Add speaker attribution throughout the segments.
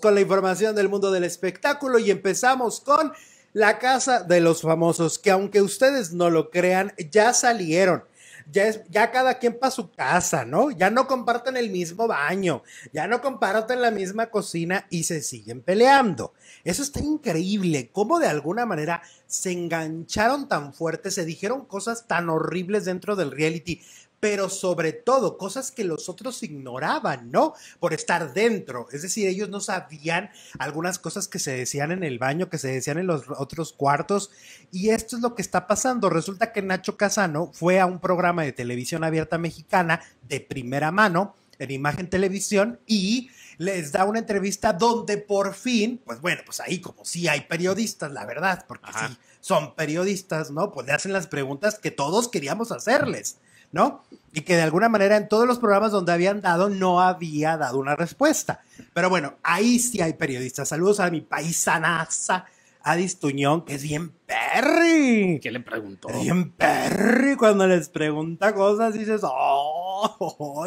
Speaker 1: con la información del mundo del espectáculo y empezamos con la casa de los famosos, que aunque ustedes no lo crean, ya salieron. Ya, es, ya cada quien para su casa, ¿no? Ya no comparten el mismo baño, ya no comparten la misma cocina y se siguen peleando. Eso está increíble, cómo de alguna manera se engancharon tan fuerte, se dijeron cosas tan horribles dentro del reality, pero sobre todo cosas que los otros ignoraban, ¿no? Por estar dentro. Es decir, ellos no sabían algunas cosas que se decían en el baño, que se decían en los otros cuartos. Y esto es lo que está pasando. Resulta que Nacho Casano fue a un programa de televisión abierta mexicana de primera mano en Imagen Televisión y les da una entrevista donde por fin, pues bueno, pues ahí como si hay periodistas, la verdad, porque sí son periodistas, ¿no? Pues le hacen las preguntas que todos queríamos hacerles. ¿no? Y que de alguna manera en todos los programas donde habían dado no había dado una respuesta. Pero bueno, ahí sí hay periodistas. Saludos a mi paisanaza, a Distuñón, que es bien perry. ¿Qué le preguntó? Bien perry. Cuando les pregunta cosas dices, ¡oh!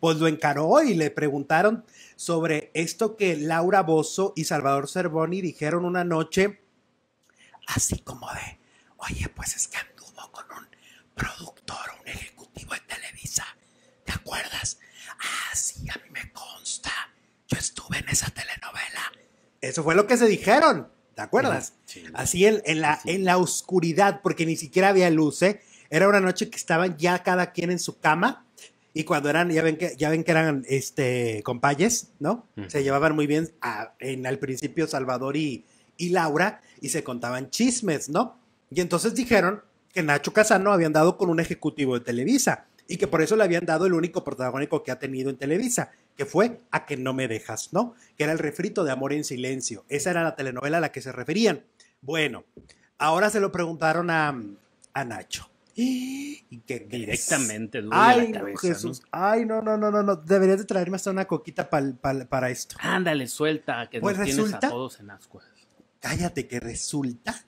Speaker 1: Pues lo encaró y le preguntaron sobre esto que Laura Bozo y Salvador Cervoni dijeron una noche, así como de, oye, pues es que anduvo con un producto un ejecutivo de Televisa. ¿Te acuerdas? Ah, sí, a mí me consta. Yo estuve en esa telenovela. Eso fue lo que se dijeron. ¿Te acuerdas? Así en, en la, en la oscuridad, porque ni siquiera había luz, ¿eh? Era una noche que estaban ya cada quien en su cama y cuando eran, ya ven que, ya ven que eran este, compayes, ¿no? Se llevaban muy bien en, al principio Salvador y, y Laura y se contaban chismes, ¿no? Y entonces dijeron que Nacho Casano habían dado con un ejecutivo de Televisa y que por eso le habían dado el único protagónico que ha tenido en Televisa, que fue A que no me dejas, ¿no? Que era el refrito de Amor en Silencio. Esa era la telenovela a la que se referían. Bueno, ahora se lo preguntaron a, Nacho. Y ¡Eh! que directamente ay, Jesús. Ay, no, no, no, no, no. Deberías de traerme hasta una coquita para esto. Ándale, suelta, que pues resulta, tienes a todos en ascuas. Cállate, que resulta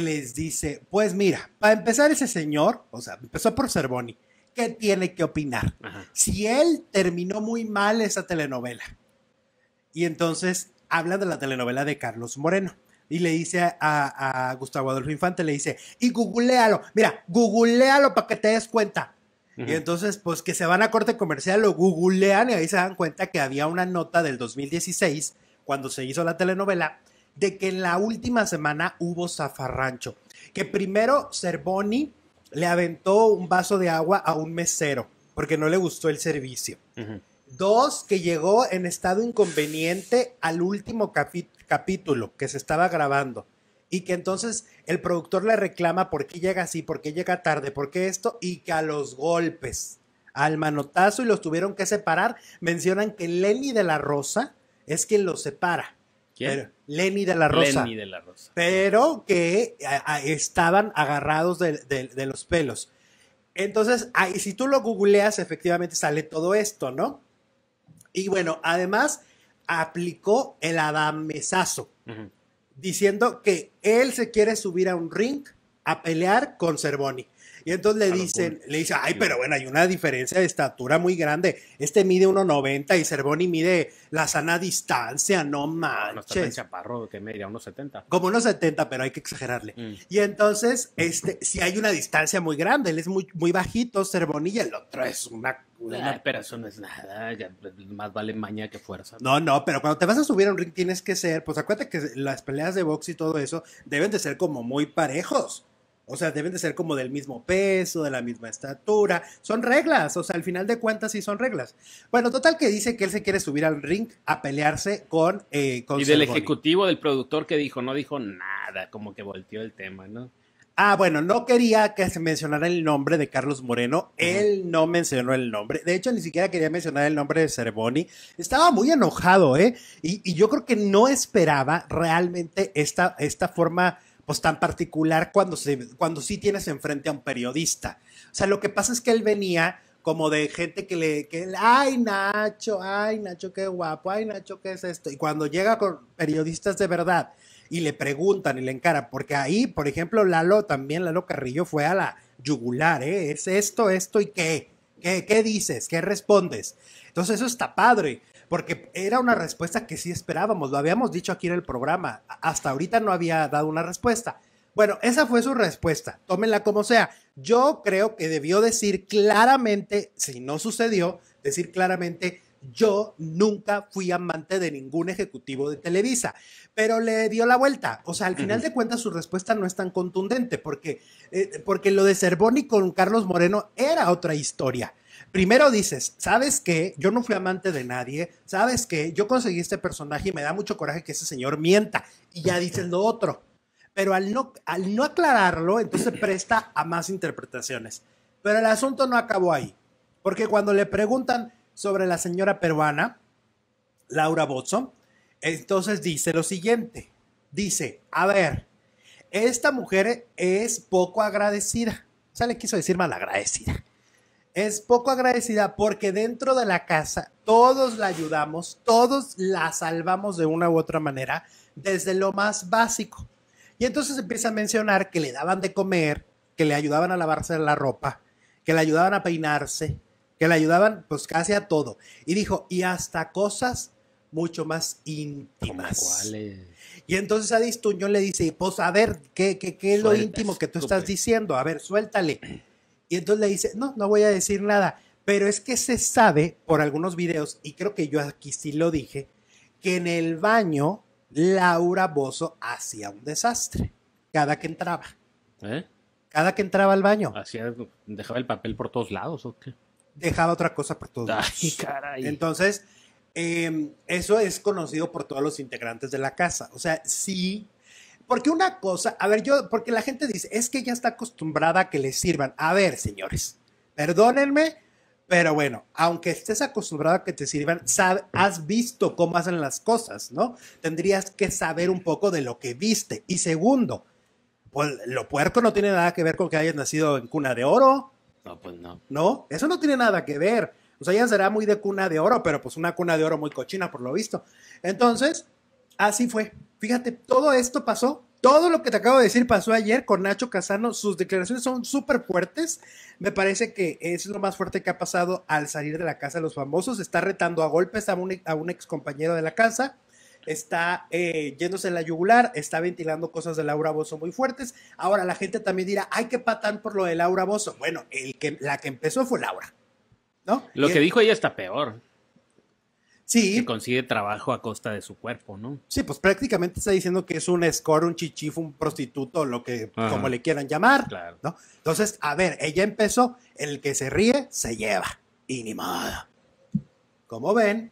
Speaker 1: les dice, pues mira, para empezar ese señor, o sea, empezó por Cervoni, ¿qué tiene que opinar? Si él terminó muy mal esa telenovela. Y entonces habla de la telenovela de Carlos Moreno. Y le dice a, Gustavo Adolfo Infante, le dice, y googlealo, mira, googlealo para que te des cuenta. Y entonces, pues que se van a corte comercial, lo googlean y ahí se dan cuenta que había una nota del 2016, cuando se hizo la telenovela, de que en la última semana hubo zafarrancho. Que primero Cervoni le aventó un vaso de agua a un mesero porque no le gustó el servicio. Dos, que llegó en estado inconveniente al último capítulo que se estaba grabando y que entonces el productor le reclama por qué llega así, por qué llega tarde, por qué esto y que a los golpes, al manotazo y los tuvieron que separar. Mencionan que Lenny de la Rosa es quien los separa Lenny de la Rosa. de la Rosa. Pero que estaban agarrados de, los pelos. Entonces, ahí, si tú lo googleas, efectivamente sale todo esto, ¿no? Y bueno, además aplicó el adamesazo, diciendo que él se quiere subir a un ring a pelear con Cervoni. Y entonces le dicen, le dice ay, pero bueno, hay una diferencia de estatura muy grande. Este mide 1,90 y Cervoni mide la sana distancia, no manches. No está que media, 1,70. Como 1,70, pero hay que exagerarle. Mm. Y entonces, este, si hay una distancia muy grande, él es muy, muy bajito, Cervoni, y el otro es una
Speaker 2: una ah, pero eso no es nada, pues, más vale maña que fuerza. No, no,
Speaker 1: pero cuando te vas a subir a un ring tienes que ser, pues acuérdate que las peleas de box y todo eso deben de ser como muy parejos. O sea, deben de ser como del mismo peso, de la misma estatura. Son reglas, o sea, al final de cuentas sí son reglas. Bueno, total que dice que él se quiere subir al ring a pelearse con... Eh, con y del ejecutivo,
Speaker 2: del productor que dijo, no dijo nada, como que volteó el tema, ¿no?
Speaker 1: Ah, bueno, no quería que se mencionara el nombre de Carlos Moreno. Él no mencionó el nombre. De hecho, ni siquiera quería mencionar el nombre de Cervoni. Estaba muy enojado, ¿eh? Y, y yo creo que no esperaba realmente esta, esta forma pues tan particular cuando, cuando sí tienes enfrente a un periodista. O sea, lo que pasa es que él venía como de gente que le, que, ay Nacho, ay Nacho, qué guapo, ay Nacho, qué es esto. Y cuando llega con periodistas de verdad y le preguntan y le encaran, porque ahí, por ejemplo, Lalo también, Lalo Carrillo fue a la yugular, ¿eh? Es esto, esto y qué, qué, qué dices, qué respondes. Entonces eso está padre porque era una respuesta que sí esperábamos, lo habíamos dicho aquí en el programa, hasta ahorita no había dado una respuesta. Bueno, esa fue su respuesta, tómenla como sea. Yo creo que debió decir claramente, si no sucedió, decir claramente, yo nunca fui amante de ningún ejecutivo de Televisa, pero le dio la vuelta. O sea, al final de cuentas su respuesta no es tan contundente porque, eh, porque lo de Cervoni con Carlos Moreno era otra historia primero dices, ¿sabes qué? Yo no fui amante de nadie, ¿sabes qué? Yo conseguí este personaje y me da mucho coraje que ese señor mienta. Y ya dicen lo otro. Pero al no, al no aclararlo, entonces presta a más interpretaciones. Pero el asunto no acabó ahí. Porque cuando le preguntan sobre la señora peruana, Laura Botson, entonces dice lo siguiente. Dice, a ver, esta mujer es poco agradecida. O sea, le quiso decir agradecida es poco agradecida porque dentro de la casa todos la ayudamos, todos la salvamos de una u otra manera, desde lo más básico. Y entonces empieza a mencionar que le daban de comer, que le ayudaban a lavarse la ropa, que le ayudaban a peinarse, que le ayudaban pues casi a todo. Y dijo, y hasta cosas mucho más íntimas. Y entonces a Distuño le dice, pues a ver, ¿qué, qué, es lo íntimo que tú estás diciendo? A ver, suéltale. Y entonces le dice, no, no voy a decir nada. Pero es que se sabe por algunos videos, y creo que yo aquí sí lo dije, que en el baño Laura Bozo hacía un desastre cada que entraba. ¿Eh? Cada que entraba al baño. Hacía, dejaba el papel por todos lados o qué? Dejaba otra cosa por todos Ay, Caray. Entonces, em, eso es conocido por todos los integrantes de la casa. O sea, sí porque una cosa, a ver, yo, porque la gente dice, es que ya está acostumbrada a que le sirvan. A ver, señores, perdónenme, pero bueno, aunque estés acostumbrada a que te sirvan, has visto cómo hacen las cosas, ¿no? Tendrías que saber un poco de lo que viste. Y segundo, pues, lo puerco no tiene nada que ver con que hayas nacido en cuna de oro. No, pues no. No, eso no tiene nada que ver. O sea, ya será muy de cuna de oro, pero pues una cuna de oro muy cochina, por lo visto. Entonces, así fue. Fíjate, todo esto pasó, todo lo que te acabo de decir pasó ayer con Nacho Casano, sus declaraciones son súper fuertes, me parece que es lo más fuerte que ha pasado al salir de la casa de los famosos, está retando a golpes a un, e, ex compañero de la casa, está eh, yéndose en la yugular, está ventilando cosas de Laura Bozo muy fuertes. Ahora la gente también dirá, hay que patar por lo de Laura Bozo. Bueno, el que, la que empezó fue Laura, ¿no? Lo que
Speaker 2: dijo ella está peor. Sí. Que consigue trabajo a costa de su
Speaker 1: cuerpo, ¿no? Sí, pues prácticamente está diciendo que es un score, un chichifo, un prostituto, lo que, como le quieran llamar. Claro. ¿no? Entonces, a ver, ella empezó, el que se ríe, se lleva. Y ni como ven,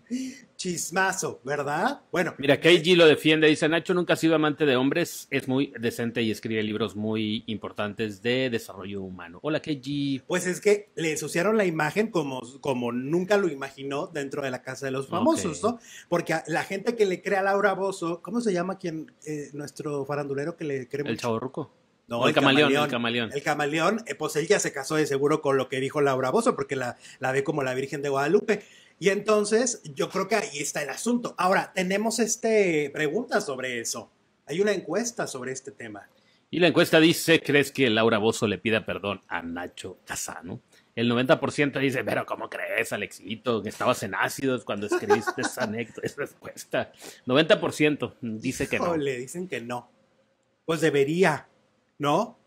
Speaker 1: chismazo, ¿verdad? Bueno.
Speaker 2: Mira, KG lo defiende, dice Nacho nunca ha sido amante de hombres, es muy decente y escribe libros muy importantes de desarrollo humano.
Speaker 1: Hola, KG. Pues es que le ensuciaron la imagen como, como nunca lo imaginó dentro de la casa de los famosos, ¿no? Porque la gente que le cree a Laura Bozo, ¿cómo se llama quien, eh, nuestro farandulero que le cree El chaborruco. No, el, camaleón, El camaleón. El camaleón, eh, pues él ya se casó de seguro con lo que dijo Laura Bozo, porque la, la ve como la Virgen de Guadalupe. Y entonces yo creo que ahí está el asunto. Ahora, tenemos este pregunta sobre eso. Hay una encuesta sobre este tema.
Speaker 2: Y la encuesta dice, ¿crees que Laura Bozo le pida perdón
Speaker 1: a Nacho Casano?
Speaker 2: El 90% dice, pero ¿cómo crees, Alexito? Que estabas en ácidos cuando escribiste esa anécdota, esa respuesta 90% dice que no. le
Speaker 1: dicen que no. Pues debería, ¿no?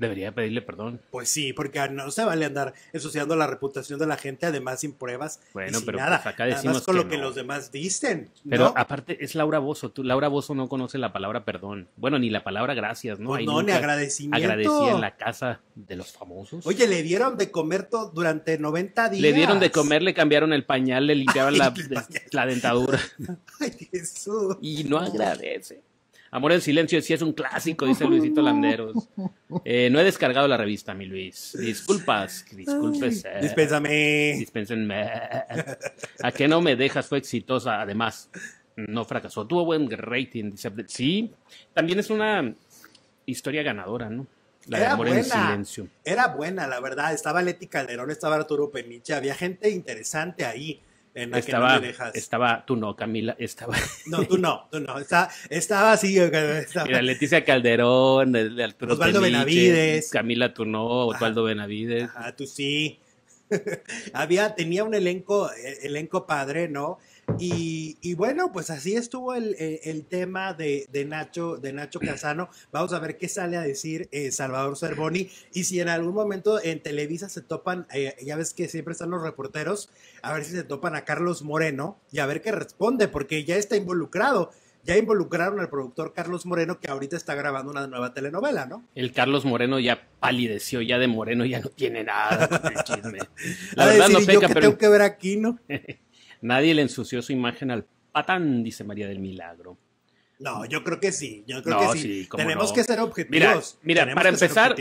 Speaker 2: Debería pedirle perdón.
Speaker 1: Pues sí, porque no se vale andar ensuciando la reputación de la gente, además sin pruebas. Bueno, pero nada. Pues acá decimos además con lo que los demás dicen. Pero
Speaker 2: aparte es Laura Bozo. Laura Bozo no conoce la palabra perdón. Bueno, ni la palabra gracias, ¿no? Pues no, ni agradecimiento. Agradecía en la casa de los famosos. Oye,
Speaker 1: le dieron de comer todo durante 90 días. Le dieron de comer,
Speaker 2: le cambiaron el pañal, le limpiaban la, la dentadura. Ay,
Speaker 1: Jesús.
Speaker 2: Y no agradece. Amor en Silencio sí es un clásico, dice Luisito Landeros. Eh, no he descargado la revista, mi Luis. Disculpas, discúlpese. Eh. dispénsame. Dispénsenme. ¿A qué no me dejas? Fue exitosa, además. No fracasó. Tuvo buen rating. sí, también es una historia ganadora, ¿no? La amor en silencio.
Speaker 1: Era buena, la verdad. Estaba Leti Calderón, estaba Arturo Peniche, había gente interesante ahí estaba,
Speaker 2: Estaba, tú no, Camila, estaba.
Speaker 1: No, tú no, tú no. Está, estaba así. Estaba.
Speaker 2: Leticia Calderón, Osvaldo Benavides. Camila, tú no, Osvaldo Benavides. Ah, tú sí.
Speaker 1: Había, tenía un elenco, eh, elenco padre, ¿no? Y, bueno, pues así estuvo el, tema de, Nacho, de Nacho Casano. Vamos a ver qué sale a decir eh, Salvador Cervoni. Y si en algún momento en Televisa se topan, eh, ya ves que siempre están los reporteros, a ver si se topan a Carlos Moreno y a ver qué responde, porque ya está involucrado ya involucraron al productor Carlos Moreno, que ahorita está grabando una nueva telenovela, ¿no?
Speaker 2: El Carlos Moreno ya palideció, ya de Moreno ya no tiene nada.
Speaker 1: La verdad yo que tengo que ver aquí, ¿no?
Speaker 2: Nadie le ensució su imagen al patán, dice María del Milagro.
Speaker 1: No, yo creo que sí, yo creo que sí. Tenemos que ser objetivos. Mira, para empezar,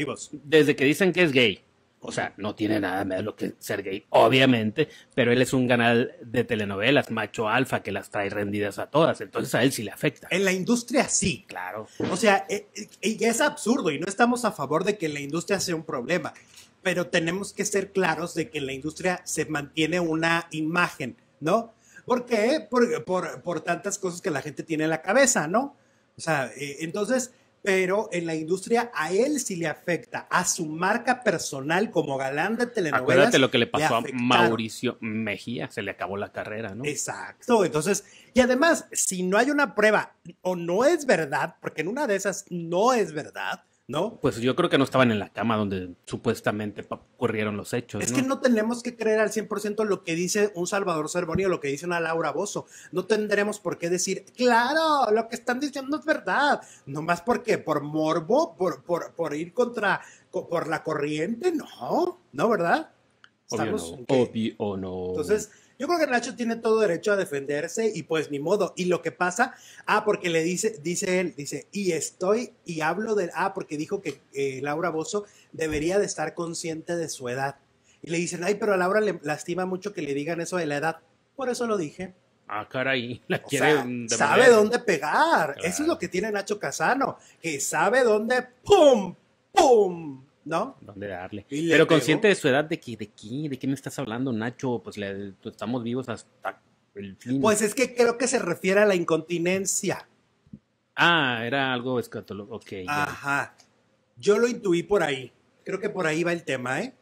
Speaker 2: desde que dicen que es gay, o sea, no tiene nada más lo que ser gay, obviamente, pero él es un canal de telenovelas, macho alfa, que las trae rendidas a
Speaker 1: todas, entonces a él sí le afecta. En la industria sí. Claro. O sea, e, e, es absurdo y no estamos a favor de que la industria sea un problema, pero tenemos que ser claros de que en la industria se mantiene una imagen ¿no? ¿Por qué? Por, por, por tantas cosas que la gente tiene en la cabeza, ¿no? O sea, eh, entonces, pero en la industria a él sí le afecta, a su marca personal como galán de telenovelas. Acuérdate lo que le pasó a Mauricio
Speaker 2: Mejía, se le acabó la carrera, ¿no? Exacto,
Speaker 1: entonces, y además, si no hay una prueba o no es verdad, porque en una de esas no es verdad,
Speaker 2: ¿no? Pues yo creo que no estaban en la cama donde supuestamente ocurrieron los hechos. Es que no
Speaker 1: tenemos que creer al 100% lo que dice un Salvador Cervoni o lo que dice una Laura Bozo. No tendremos por qué decir, claro, lo que están diciendo es verdad. Nomás porque por morbo, por, por, por ir contra, por la corriente, no, ¿no, verdad? Obvio no,
Speaker 2: obvio no. Entonces
Speaker 1: yo creo que Nacho tiene todo derecho a defenderse y pues ni modo. Y lo que pasa, ah, porque le dice, dice él, dice, y estoy y hablo del, ah, porque dijo que Laura Bozo debería de estar consciente de su edad. Y le dicen, ay, pero a Laura le lastima mucho que le digan eso de la edad. Por eso lo dije.
Speaker 2: Ah, caray, la o sabe dónde
Speaker 1: pegar. Eso es lo que tiene Nacho Casano, que sabe dónde, ¡pum! ¡pum! ¿No?
Speaker 2: ¿Dónde darle? Pero consciente de su edad, de de qué, de estás hablando, Nacho, pues, pues estamos vivos hasta el fin. Pues es
Speaker 1: que creo que se refiere a la incontinencia. Ah, era algo escatológico. Ajá. Yo lo intuí por ahí. Creo que por ahí va el tema, ¿eh?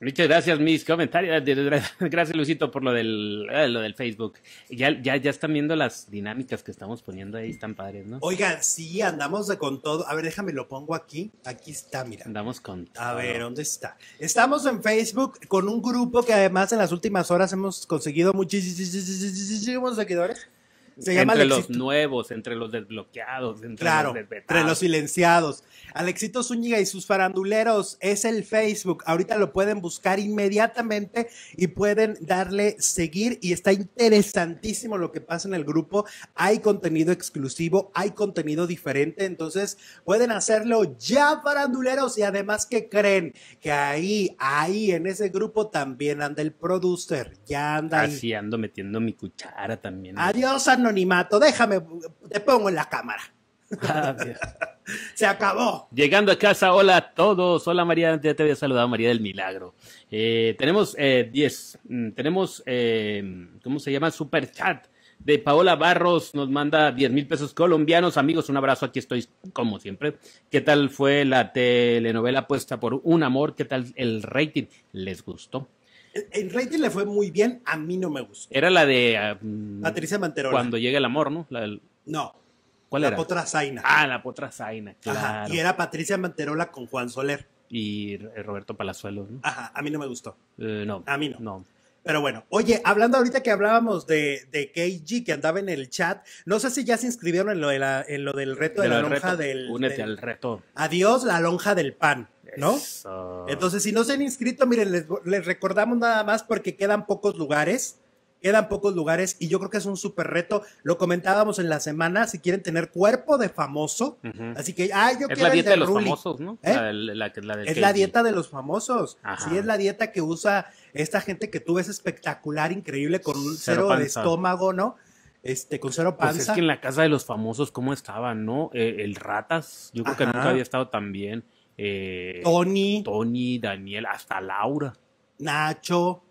Speaker 1: Muchas gracias, mis comentarios.
Speaker 2: Gracias, Lucito, por lo del, eh, lo del Facebook. Ya, ya, ya están viendo las dinámicas que estamos poniendo ahí, están padres, ¿no?
Speaker 1: Oigan, sí, andamos con todo. A ver, déjame lo pongo aquí. Aquí está, mira. Andamos con todo. A ver, ¿dónde está? Estamos en Facebook con un grupo que además en las últimas horas hemos conseguido muchísimos seguidores entre los
Speaker 2: nuevos, entre los desbloqueados, entre los Entre los
Speaker 1: silenciados. Alexito Zúñiga y sus faranduleros es el Facebook. Ahorita lo pueden buscar inmediatamente y pueden darle seguir. Y está interesantísimo lo que pasa en el grupo. Hay contenido exclusivo, hay contenido diferente. Entonces pueden hacerlo ya, faranduleros. Y además que creen que ahí, ahí en ese grupo también anda el producer. Ya anda ahí. Así
Speaker 2: ando metiendo mi cuchara también.
Speaker 1: Adiós, anonimato, déjame, te pongo en la cámara. Se acabó.
Speaker 2: Llegando a casa, hola a todos. Hola María, ya te había saludado María del Milagro. Eh, tenemos 10, eh, mm, tenemos, eh, ¿cómo se llama? Super chat de Paola Barros nos manda 10 mil pesos colombianos. Amigos, un abrazo. Aquí estoy como siempre. ¿Qué tal fue la telenovela puesta por un amor? ¿Qué tal el rating? ¿Les gustó?
Speaker 1: En rating le fue muy bien, a mí no me gustó.
Speaker 2: Era la de. Ah, mm, Patricia Manterola. Cuando llega el amor,
Speaker 1: ¿no? La No. ¿Cuál era? La Potra Zaina. Ah, la Potra Zaina, claro. y era Patricia Manterola con Juan Soler. Y Roberto Palazuelo, ¿no? Ajá, a mí no me gustó. Eh, no. A mí no. No. Pero bueno, oye, hablando ahorita que hablábamos de, de KG que andaba en el chat, no sé si ya se inscribieron en lo, en lo del reto de, la lonja del. Únete al reto. Adiós, la lonja del pan, ¿no? Entonces, si no se han inscrito, miren, les, recordamos nada más porque quedan pocos lugares quedan pocos lugares y yo creo que es un súper reto. Lo comentábamos en la semana, si quieren tener cuerpo de famoso, así que, ah, yo es la dieta de, los famosos, ¿no? es la dieta de los famosos, sí, es la dieta que usa esta gente que tú ves espectacular, increíble, con un cero, de estómago, ¿no? Este, con cero panza. Pues es que en la
Speaker 2: casa de los famosos, ¿cómo estaban, no? Eh, el Ratas, yo creo que nunca había estado tan bien. Eh, Tony, Tony, Daniel, hasta Laura,
Speaker 1: Nacho.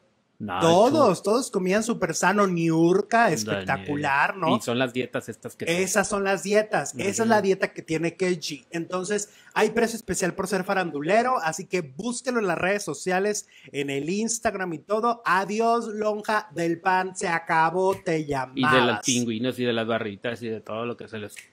Speaker 1: Todos, todos comían súper sano, niurca, espectacular, ¿no? Y son las
Speaker 2: dietas estas que... Esas son,
Speaker 1: las dietas, esa es la dieta que tiene Keiji. Entonces, hay precio especial por ser farandulero, así que búsquelo en las redes sociales, en el Instagram y todo. Adiós, lonja del pan, se acabó, te llamas. Y de las
Speaker 2: pingüinos y de las barritas y de todo lo que se les